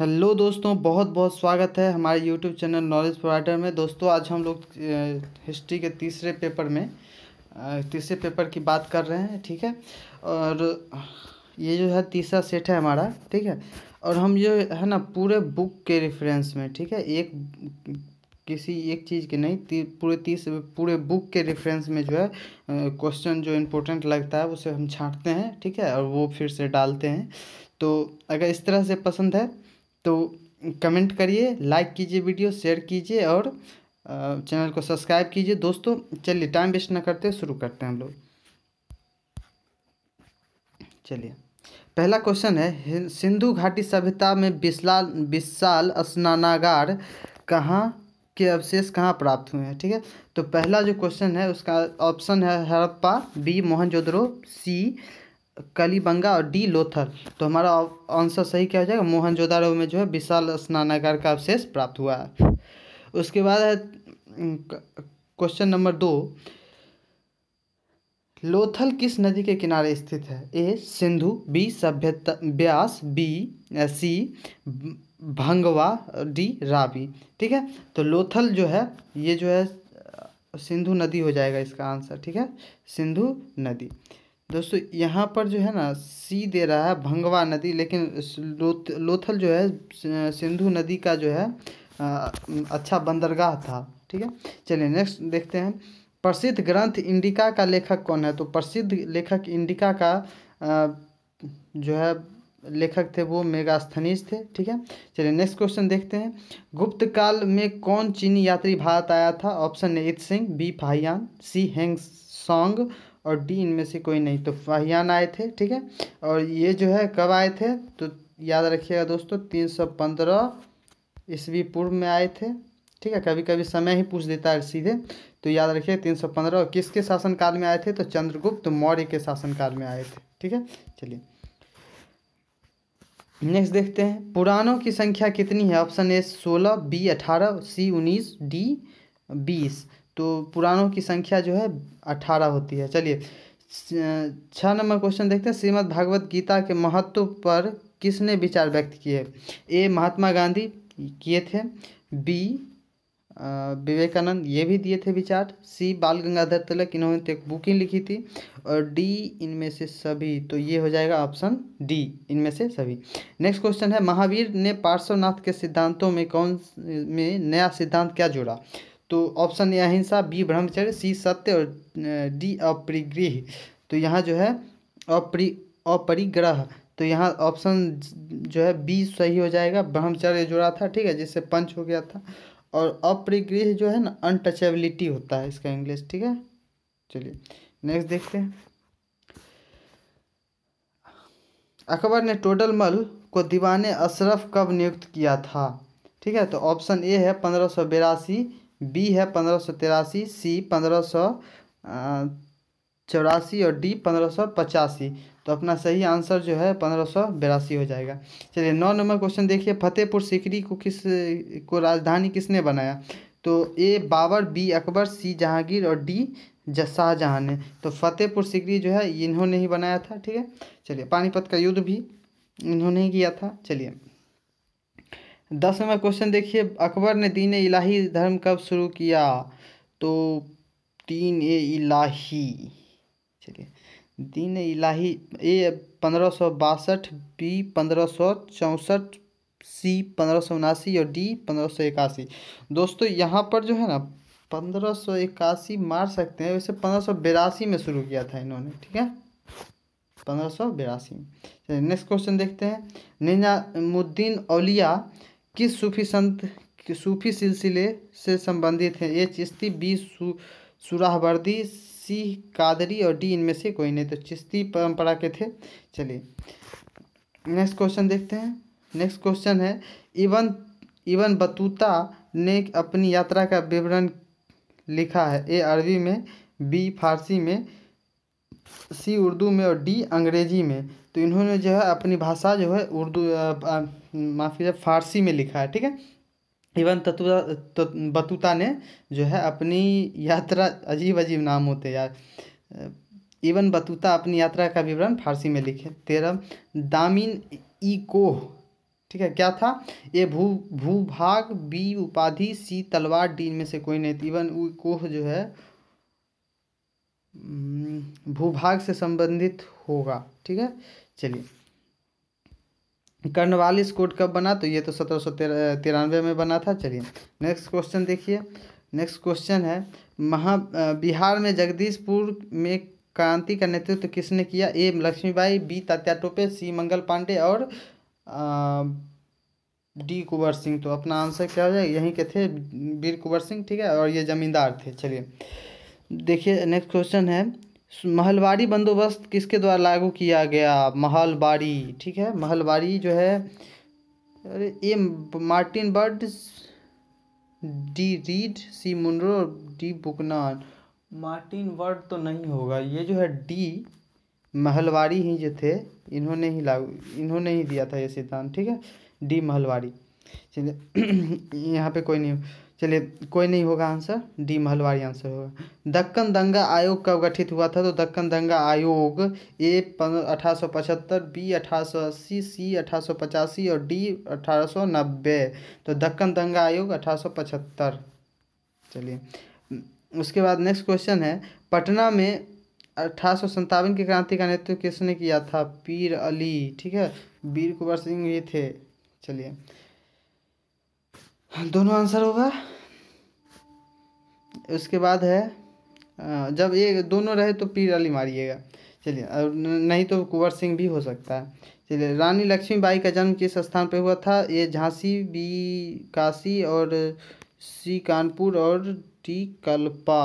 hello दोस्तों बहुत बहुत स्वागत है हमारे यूट्यूब चैनल नॉलेज प्रोवाइडर में दोस्तों आज हम लोग हिस्ट्री के तीसरे पेपर में तीसरे पेपर की बात कर रहे हैं ठीक है और ये जो है तीसरा सेट है हमारा ठीक है और हम जो है ना पूरे बुक के रेफरेंस में ठीक है एक किसी एक चीज़ के नहीं ती, पूरे तीस पूरे बुक के रेफरेंस में जो है क्वेश्चन जो इम्पोर्टेंट लगता है उसे हम छाँटते हैं ठीक है और वो फिर से डालते हैं तो अगर इस तरह से पसंद है तो कमेंट करिए लाइक कीजिए वीडियो शेयर कीजिए और चैनल को सब्सक्राइब कीजिए दोस्तों चलिए टाइम वेस्ट ना करते शुरू करते हैं हम लोग चलिए पहला क्वेश्चन है सिंधु घाटी सभ्यता में विशाल विशाल स्नानागार कहाँ के अवशेष कहाँ प्राप्त हुए हैं ठीक है तो पहला जो क्वेश्चन है उसका ऑप्शन है हड़प्पा बी मोहनजोदड़ो सी कलीबंगा और डी लोथर तो हमारा आंसर सही क्या हो जाएगा मोहनजोदारो में जो है विशाल स्नानागार का अवशेष प्राप्त हुआ है उसके बाद है क्वेश्चन नंबर दो लोथल किस नदी के किनारे स्थित है ए सिंधु बी सभ्यता ब्यास बी सी भंगवा डी रावी ठीक है तो लोथल जो है ये जो है सिंधु नदी हो जाएगा इसका आंसर ठीक है सिंधु नदी दोस्तों यहाँ पर जो है ना सी दे रहा है भंगवा नदी लेकिन लोथल जो है सिंधु नदी का जो है अच्छा बंदरगाह था ठीक है चलिए नेक्स्ट देखते हैं प्रसिद्ध ग्रंथ इंडिका का लेखक कौन है तो प्रसिद्ध लेखक इंडिका का जो है लेखक थे वो मेगास्थनीज थे ठीक है चलिए नेक्स्ट क्वेश्चन देखते हैं गुप्त काल में कौन चीनी यात्री भारत आया था ऑप्शन ए इत सिंह बी फाहियान सी हेंग सॉन्ग और डी इनमें से कोई नहीं तो फाहियान आए थे ठीक है और ये जो है कब आए थे तो याद रखिएगा दोस्तों तीन सौ पंद्रह ईस्वी पूर्व में आए थे ठीक है कभी कभी समय ही पूछ देता है सीधे तो याद रखिए तीन सौ पंद्रह किसके शासनकाल में आए थे तो चंद्रगुप्त मौर्य के शासनकाल में आए थे ठीक है चलिए नेक्स्ट देखते हैं पुरानों की संख्या कितनी है ऑप्शन ए सोलह बी अठारह सी उन्नीस डी बीस तो पुरानों की संख्या जो है अठारह होती है चलिए छः नंबर क्वेश्चन देखते हैं श्रीमद् भागवत गीता के महत्व पर किसने विचार व्यक्त किए ए महात्मा गांधी किए थे बी विवेकानंद ये भी दिए थे विचार सी बाल गंगाधर तिलक इन्होंने तो एक बुकिंग लिखी थी और डी इनमें से सभी तो ये हो जाएगा ऑप्शन डी इनमें से सभी नेक्स्ट क्वेश्चन है महावीर ने पार्श्वनाथ के सिद्धांतों में कौन में नया सिद्धांत क्या जोड़ा तो ऑप्शन ए अहिंसा बी ब्रह्मचर्य सी सत्य और डी अपरिग्रह तो यहाँ जो है अपरि अपरिग्रह तो यहाँ ऑप्शन जो है बी सही हो जाएगा ब्रह्मचर्य जुड़ा था ठीक है जिससे पंच हो गया था और अपरिगृह जो है ना अनटचेबिलिटी होता है इसका इंग्लिश ठीक है चलिए नेक्स्ट देखते हैं अकबर ने टोडलमल को दीवान अशरफ कब नियुक्त किया था ठीक है तो ऑप्शन ए है पंद्रह सौ बी है पंद्रह सौ तिरासी सी पंद्रह सौ चौरासी और डी पंद्रह सौ पचासी तो अपना सही आंसर जो है पंद्रह सौ बेरासी हो जाएगा चलिए नौ नंबर क्वेश्चन देखिए फतेहपुर सिकरी को किस को राजधानी किसने बनाया तो A Babar B Akbar C Jahangir और डी शाहजहाँ ने तो फतेहपुर सिकरी जो है इन्होंने ही बनाया था ठीक है चलिए पानीपत का युद्ध भी इन्होंने ही किया था चलिए दस नंबर क्वेश्चन देखिए अकबर ने दीन इलाही धर्म कब शुरू किया तो तीन ए इलाही चलिए दिन इलाही ए पंद्रह सौ बासठ बी पंद्रह सौ चौंसठ सी पंद्रह सौ उनासी और डी पंद्रह सौ इक्यासी दोस्तों यहाँ पर जो है ना पंद्रह सौ इक्यासी मार सकते हैं वैसे पंद्रह सौ बिरासी में शुरू किया था इन्होंने ठीक है पंद्रह सौ बिरासी में नेक्स्ट क्वेश्चन देखते हैं निजामुद्दीन औलिया किस सूफी संत सूफी सिलसिले से संबंधित हैं ए चिश्ती बी सु सुराहवर्दी सी कादरी और डी इनमें से कोई नहीं तो चिश्ती परंपरा के थे चलिए नेक्स्ट क्वेश्चन देखते हैं नेक्स्ट क्वेश्चन है इवन इवन बतूता ने अपनी यात्रा का विवरण लिखा है ए अरबी में बी फारसी में सी उर्दू में और डी अंग्रेजी में तो इन्होंने जो है अपनी भाषा जो है उर्दू माफी फारसी में लिखा है ठीक है इवन ततुआ बतूता ने जो है अपनी यात्रा अजीब अजीब नाम होते यार इवन बतूता अपनी यात्रा का विवरण फारसी में लिखे तेरह दामिन ई कोह ठीक है क्या था ये भू भूभाग बी उपाधि सी तलवार डी में से कोई नहीं थी इवन ई कोह जो है भूभाग से संबंधित होगा ठीक है चलिए कर्नवालिस कोड कब बना तो ये तो सत्रह सौ तिरानवे में बना था चलिए नेक्स्ट क्वेश्चन देखिए नेक्स्ट क्वेश्चन है महा बिहार में जगदीशपुर में क्रांति का नेतृत्व तो किसने किया A Lakshmibai B Tatya Tope C Mangal Pandey और डी कुंवर सिंह तो अपना आंसर क्या हो जाएगा यहीं के थे वीर कुंवर सिंह ठीक है और ये जमींदार थे चलिए देखिए नेक्स्ट क्वेश्चन है महलवाड़ी बंदोबस्त किसके द्वारा लागू किया गया महलबाड़ी ठीक है महलवाड़ी जो है अरे A Martin Bird D Read C Munro D Buchanan Martin Bird तो नहीं होगा ये जो है डी महलवारी ही जो थे इन्होंने ही लागू इन्होंने ही दिया था ये सिद्धांत ठीक है डी महलवारी चलिए यहाँ पे कोई नहीं चलिए कोई नहीं होगा आंसर डी महलवारी आंसर होगा दक्कन दंगा आयोग कब गठित हुआ था तो दक्कन दंगा आयोग ए अठारह सौ पचहत्तर बी अठारह सौ अस्सी सी अठारह सौ पचासी और डी अठारह सौ नब्बे तो दक्कन दंगा आयोग अठारह सौ पचहत्तर चलिए उसके बाद नेक्स्ट क्वेश्चन है पटना में अठारह सौ की क्रांति का नेतृत्व किसने किया था पीर अली ठीक है वीर कुंवर सिंह ये थे चलिए दोनों आंसर होगा उसके बाद है जब ये दोनों रहे तो पीर अली मारिएगा चलिए और नहीं तो कुंवर सिंह भी हो सकता है चलिए रानी लक्ष्मीबाई का जन्म किस स्थान पर हुआ था ये झांसी बी काशी और सी कानपुर और टी कल्पा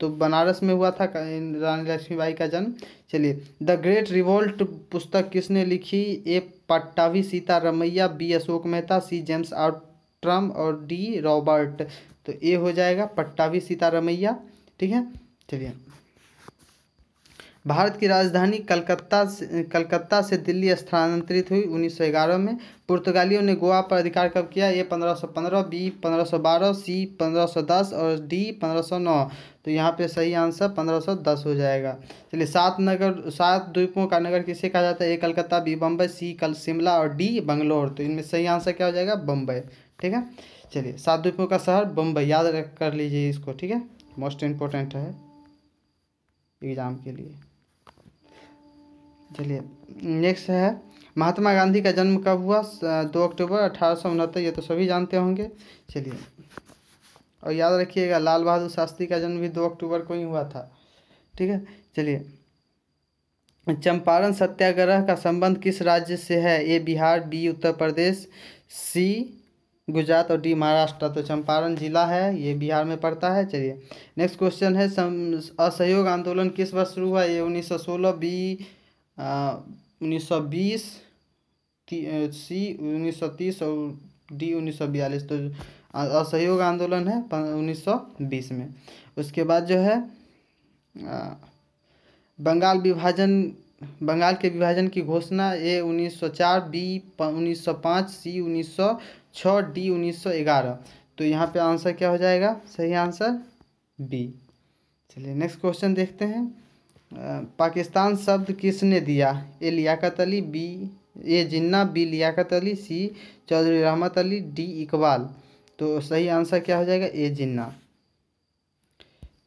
तो बनारस में हुआ था रानी लक्ष्मीबाई का जन्म चलिए द ग्रेट रिवोल्ट पुस्तक किसने लिखी A Pattabhi Sitaramayya B Ashok Mehta C James Outram और डी रॉबर्ट तो ए हो जाएगा पट्टावी सीतारमैया ठीक है चलिए भारत की राजधानी कलकत्ता से कलकत्ता से दिल्ली स्थानांतरित हुई 1911 में पुर्तगालियों ने गोवा पर अधिकार कब किया ए 1515 बी 1512 सी 1510 और डी 1509 तो यहाँ पे सही आंसर 1510 हो जाएगा चलिए सात नगर सात द्वीपों का नगर किसे कहा जाता है A Calcutta B Bombay C कल शिमला और डी बंगलोर तो इनमें सही आंसर क्या हो जाएगा बम्बई ठीक है चलिए सात द्वीपों का शहर बम्बई याद कर लीजिए इसको ठीक है मोस्ट इम्पोर्टेंट है एग्ज़ाम के लिए चलिए नेक्स्ट है महात्मा गांधी का जन्म कब हुआ दो अक्टूबर अठारह ये तो सभी जानते होंगे चलिए और याद रखिएगा लाल बहादुर शास्त्री का जन्म भी दो अक्टूबर को ही हुआ था ठीक है चलिए चंपारण सत्याग्रह का संबंध किस राज्य से है A Bihar B Uttar Pradesh C Gujarat और डी महाराष्ट्र तो चंपारण जिला है ये बिहार में पड़ता है चलिए नेक्स्ट क्वेश्चन है असहयोग आंदोलन किस वर्ष शुरू हुआ ये उन्नीस सौ सोलह बी उन्नीस सौ बीस सी उन्नीस सौ तीस और डी उन्नीस सौ बयालीस तो असहयोग आंदोलन है उन्नीस सौ बीस में उसके बाद जो है बंगाल विभाजन बंगाल के विभाजन की घोषणा ए 1904 बी 1905 सी 1906 डी 1911 तो यहाँ पे आंसर क्या हो जाएगा सही आंसर बी चलिए नेक्स्ट क्वेश्चन देखते हैं पाकिस्तान शब्द किसने दिया A Liaquat Ali B A Jinnah B Liaquat Ali C Chaudhary Rahmat Ali D Iqbal तो सही आंसर क्या हो जाएगा ए जिन्ना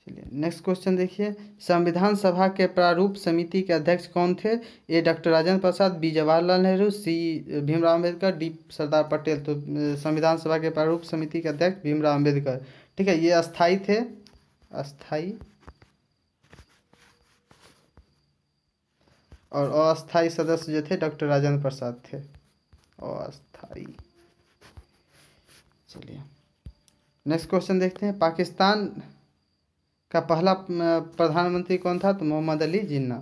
चलिए नेक्स्ट क्वेश्चन देखिए संविधान सभा के प्रारूप समिति के अध्यक्ष कौन थे A doctor Rajendra Prasad B Jawaharlal Nehru C Bhimrao Ambedkar D Sardar Patel तो संविधान सभा के प्रारूप समिति के अध्यक्ष भीमराव अंबेडकर ठीक है ये अस्थाई थे अस्थाई और अस्थाई सदस्य जो थे डॉक्टर राजेंद्र प्रसाद थे अस्थाई चलिए नेक्स्ट क्वेश्चन देखते हैं पाकिस्तान का पहला प्रधानमंत्री कौन था तो मोहम्मद अली जिन्ना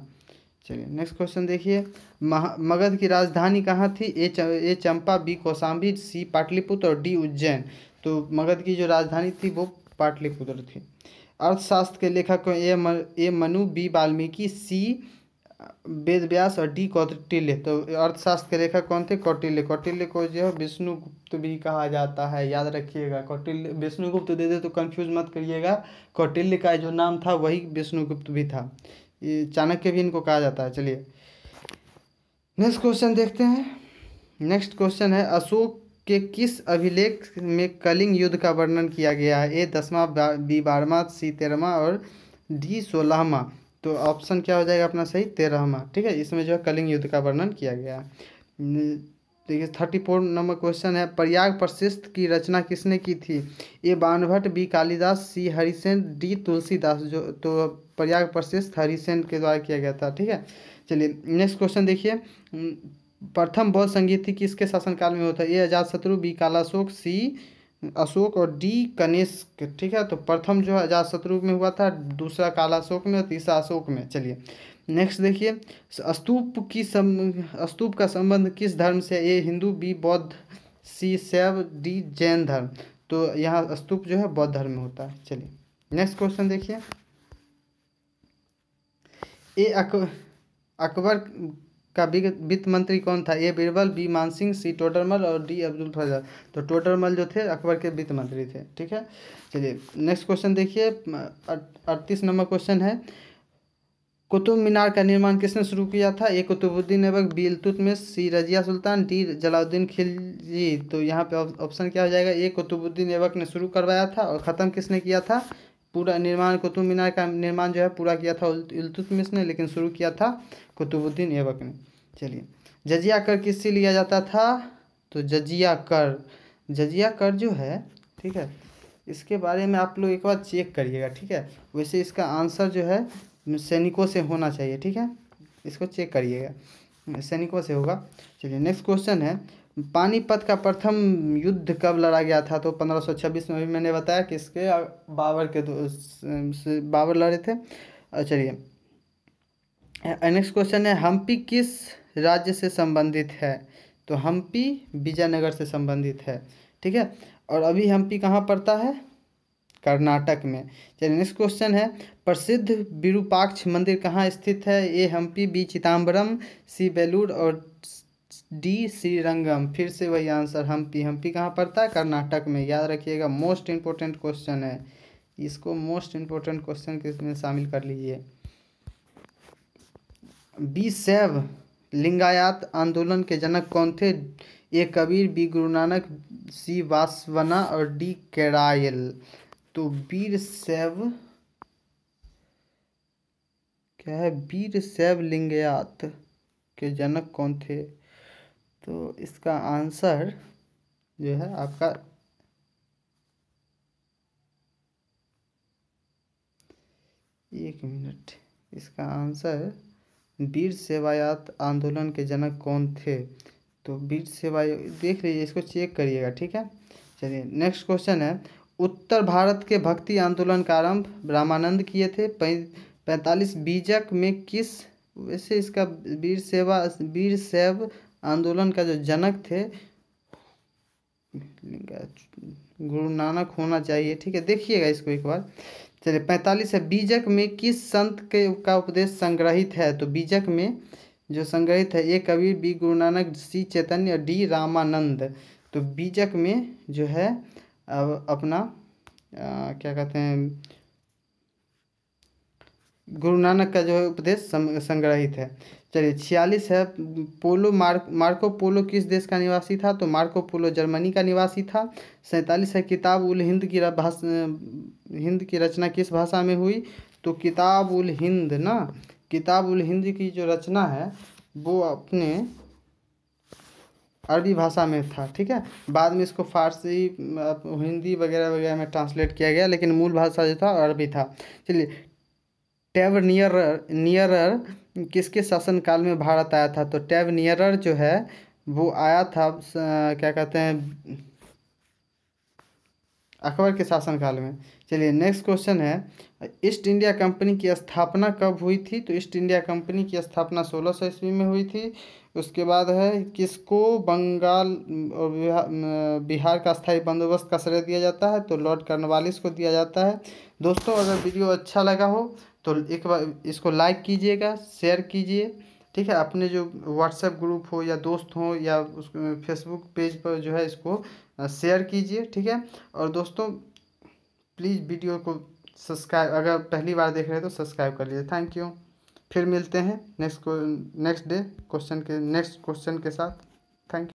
चलिए नेक्स्ट क्वेश्चन देखिए मगध की राजधानी कहाँ थी A A Champa B Kaushambi C Pataliputra और डी उज्जैन तो मगध की जो राजधानी थी वो पाटलिपुत्र थी अर्थशास्त्र के लेखक A Manu B Valmiki C Ved Vyas और डी कौटिल्य तो अर्थशास्त्र के लेखक कौन थे कौटिल्य कौटिल्य को जो है विष्णुगुप्त भी कहा जाता है याद रखिएगा कौटिल्य विष्णुगुप्त दे दे तो कंफ्यूज मत करिएगा कौटिल्य का जो नाम था वही विष्णुगुप्त भी था ये चाणक्य भी इनको कहा जाता है चलिए नेक्स्ट क्वेश्चन देखते हैं नेक्स्ट क्वेश्चन है अशोक के किस अभिलेख में कलिंग युद्ध का वर्णन किया गया है ए दसवां बी बारहवा सी तेरहवा और डी सोलहवा तो ऑप्शन क्या हो जाएगा अपना सही तेरहवा ठीक है इसमें जो है कलिंग युद्ध का वर्णन किया गया देखिए थर्टी फोर नंबर क्वेश्चन है प्रयाग प्रशिष्ट की रचना किसने की थी A Banabhatta B Kalidas C Harisena D Tulsidas जो तो प्रयाग प्रशिष्ट हरिसेन के द्वारा किया गया था ठीक है चलिए नेक्स्ट क्वेश्चन देखिए प्रथम बौद्ध संगीति किसके शासनकाल में होता है ए अजात शत्रु बी कालाशोक सी अशोक और डी कनिष्क ठीक है तो प्रथम जो है अजातशत्रु में हुआ था दूसरा कालाशोक में और तीसरा अशोक में चलिए नेक्स्ट देखिए स्तूप की सम स्तूप का संबंध किस धर्म से ए हिंदू बी बौद्ध सी शैव डी जैन धर्म तो यहाँ स्तूप जो है बौद्ध धर्म में होता है चलिए नेक्स्ट क्वेश्चन देखिए ए अक अकबर का वित्त मंत्री कौन था A Birbal B Mansingh C Todarmal और डी अब्दुल फजल तो टोटरमल जो थे अकबर के वित्त मंत्री थे ठीक है चलिए नेक्स्ट क्वेश्चन देखिए अड़तीस नंबर क्वेश्चन है कुतुब मीनार का निर्माण किसने शुरू किया था ए कुतुबुद्दीन ऐबक बी में सी रजिया सुल्तान डी जलाउद्दीन खिलजी तो यहाँ पे ऑप्शन क्या हो जाएगा ए कुतुबुद्दीन ऐबक ने शुरू करवाया था और ख़त्म किसने किया था पूरा निर्माण कुतुब मीनार का निर्माण जो है पूरा किया था इलतुतमिश ने लेकिन शुरू किया था कुतुबुद्दीन ऐबक ने चलिए जजिया कर किससे लिया जाता था तो जजिया कर जजिया कर जो है ठीक है इसके बारे में आप लोग एक बार चेक करिएगा ठीक है वैसे इसका आंसर जो है सैनिकों से होना चाहिए ठीक है इसको चेक करिएगा सैनिकों से होगा चलिए नेक्स्ट क्वेश्चन है पानीपत का प्रथम युद्ध कब लड़ा गया था तो 1526 में भी मैंने बताया कि इसके बाबर के बाबर लड़े थे चलिए नेक्स्ट क्वेश्चन है हम्पी किस राज्य से संबंधित है तो हम्पी विजयनगर से संबंधित है ठीक है और अभी हम्पी कहाँ पड़ता है कर्नाटक में चलिए नेक्स्ट क्वेश्चन है प्रसिद्ध विरूपाक्ष मंदिर कहाँ स्थित है A Hampi B Chidambaram C Belur और डी श्रीरंगम फिर से वही आंसर हम्पी हम्पी कहाँ पड़ता है कर्नाटक में याद रखिएगा मोस्ट इम्पोर्टेंट क्वेश्चन है इसको मोस्ट इम्पोर्टेंट क्वेश्चन के शामिल कर लीजिए बी सैव लिंगायत आंदोलन के जनक कौन थे ए कबीर बी गुरु नानक सी वासवना और डी केरायल तो बीर सैव क्या है बीर शैव लिंगयात के जनक कौन थे तो इसका आंसर जो है आपका एक मिनट इसका आंसर वीर सेवायात आंदोलन के जनक कौन थे तो वीर सेवा देख लीजिए इसको चेक करिएगा ठीक है चलिए नेक्स्ट क्वेश्चन है उत्तर भारत के भक्ति आंदोलन का आरंभ रामानंद किए थे पैंतालीस बीजक में किस वैसे इसका वीर सेवा वीर सेव आंदोलन का जो जनक थे गुरु नानक होना चाहिए ठीक है देखिएगा इसको एक बार चलिए पैंतालीस है बीजक में किस संत के का उपदेश संग्रहित है तो बीजक में जो संग्रहित है ए Kabir B Guru Nanak C Chaitanya D Ramanand तो बीजक में जो है अब अपना आ, क्या कहते हैं गुरु नानक का जो है उपदेश संग्रहित है चलिए छियालीस है पोलो मार्क मार्को पोलो किस देश का निवासी था तो मार्को पोलो जर्मनी का निवासी था सैंतालीस है किताब उल हिंद की भाषा हिंद की रचना किस भाषा में हुई तो किताब उल हिंद ना किताब उल हिंद की जो रचना है वो अपने अरबी भाषा में था ठीक है बाद में इसको फारसी हिंदी वगैरह वगैरह में ट्रांसलेट किया गया लेकिन मूल भाषा जो था अरबी था चलिए टेवर नियर नियरर किसके शासनकाल में भारत आया था तो टैब नियरर जो है वो आया था क्या कहते हैं अकबर के शासनकाल में चलिए नेक्स्ट क्वेश्चन है ईस्ट इंडिया कंपनी की स्थापना कब हुई थी तो ईस्ट इंडिया कंपनी की स्थापना सोलह सौ ईस्वी में हुई थी उसके बाद है किसको बंगाल और बिहार का स्थायी बंदोबस्त का श्रेय दिया जाता है तो लॉर्ड कर्नवालिस को दिया जाता है दोस्तों अगर वीडियो अच्छा लगा हो तो एक बार इसको लाइक कीजिएगा शेयर कीजिए ठीक है अपने जो व्हाट्सएप ग्रुप हो या दोस्त हो या उस फेसबुक पेज पर जो है इसको शेयर कीजिए ठीक है और दोस्तों प्लीज़ वीडियो को सब्सक्राइब अगर पहली बार देख रहे हैं तो सब्सक्राइब कर लीजिए थैंक यू फिर मिलते हैं नेक्स्ट नेक्स्ट डे क्वेश्चन के नेक्स्ट क्वेश्चन के साथ थैंक यू